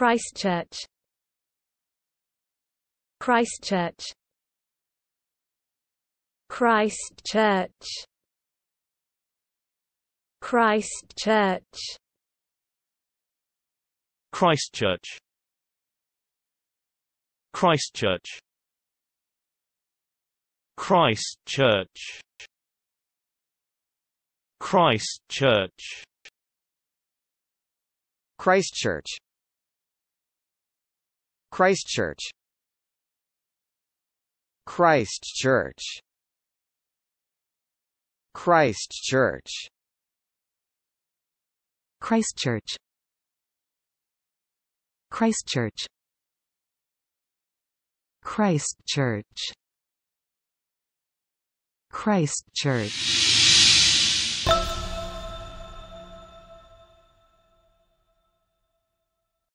Christchurch Christchurch Christchurch Christchurch Christchurch Christchurch Christchurch Christchurch Christchurch Christchurch Christchurch Christchurch Christchurch Christchurch Christchurch Christchurch